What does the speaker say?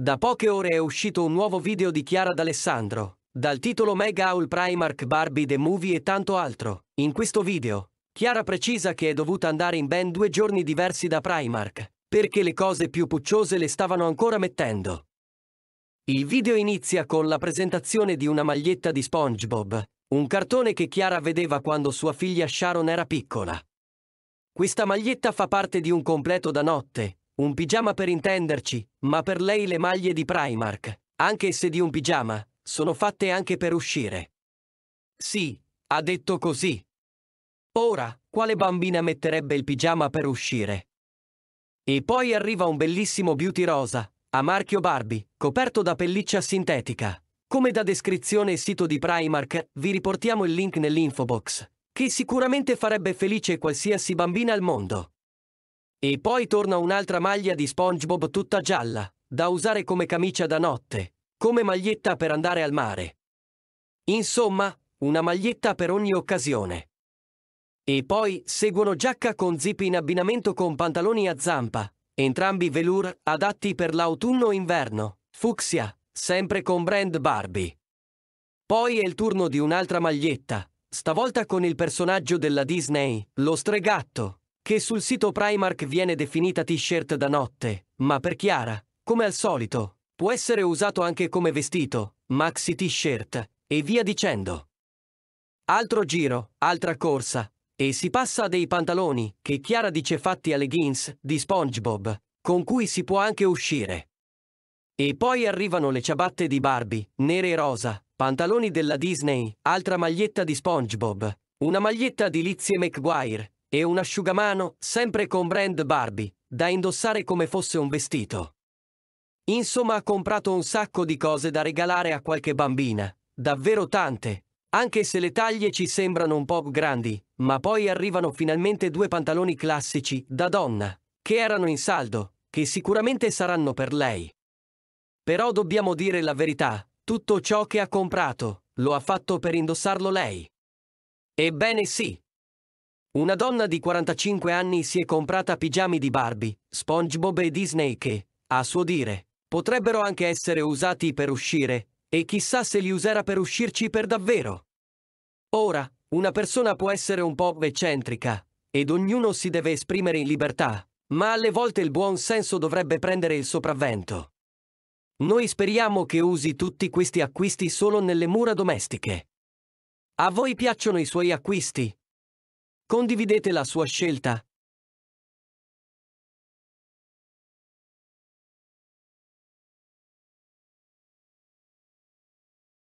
Da poche ore è uscito un nuovo video di Chiara D'Alessandro, dal titolo Mega Owl Primark Barbie The Movie e tanto altro. In questo video, Chiara precisa che è dovuta andare in ben due giorni diversi da Primark, perché le cose più pucciose le stavano ancora mettendo. Il video inizia con la presentazione di una maglietta di SpongeBob, un cartone che Chiara vedeva quando sua figlia Sharon era piccola. Questa maglietta fa parte di un completo da notte, un pigiama per intenderci, ma per lei le maglie di Primark, anche se di un pigiama, sono fatte anche per uscire. Sì, ha detto così. Ora, quale bambina metterebbe il pigiama per uscire? E poi arriva un bellissimo beauty rosa, a marchio Barbie, coperto da pelliccia sintetica. Come da descrizione e sito di Primark, vi riportiamo il link nell'info box, che sicuramente farebbe felice qualsiasi bambina al mondo. E poi torna un'altra maglia di SpongeBob tutta gialla, da usare come camicia da notte, come maglietta per andare al mare. Insomma, una maglietta per ogni occasione. E poi seguono giacca con zip in abbinamento con pantaloni a zampa, entrambi velour adatti per l'autunno inverno, fucsia, sempre con brand Barbie. Poi è il turno di un'altra maglietta, stavolta con il personaggio della Disney, lo stregatto, che sul sito Primark viene definita t-shirt da notte, ma per Chiara, come al solito, può essere usato anche come vestito, maxi t-shirt, e via dicendo. Altro giro, altra corsa, e si passa a dei pantaloni, che Chiara dice fatti alle leggings, di SpongeBob, con cui si può anche uscire. E poi arrivano le ciabatte di Barbie, nere e rosa, pantaloni della Disney, altra maglietta di SpongeBob, una maglietta di Lizzie McGuire, e un asciugamano, sempre con brand Barbie, da indossare come fosse un vestito. Insomma ha comprato un sacco di cose da regalare a qualche bambina, davvero tante, anche se le taglie ci sembrano un po' grandi, ma poi arrivano finalmente due pantaloni classici, da donna, che erano in saldo, che sicuramente saranno per lei. Però dobbiamo dire la verità, tutto ciò che ha comprato, lo ha fatto per indossarlo lei. Ebbene sì, una donna di 45 anni si è comprata pigiami di Barbie, SpongeBob e Disney che, a suo dire, potrebbero anche essere usati per uscire, e chissà se li userà per uscirci per davvero. Ora, una persona può essere un po' eccentrica, ed ognuno si deve esprimere in libertà, ma alle volte il buon senso dovrebbe prendere il sopravvento. Noi speriamo che usi tutti questi acquisti solo nelle mura domestiche. A voi piacciono i suoi acquisti, Condividete la sua scelta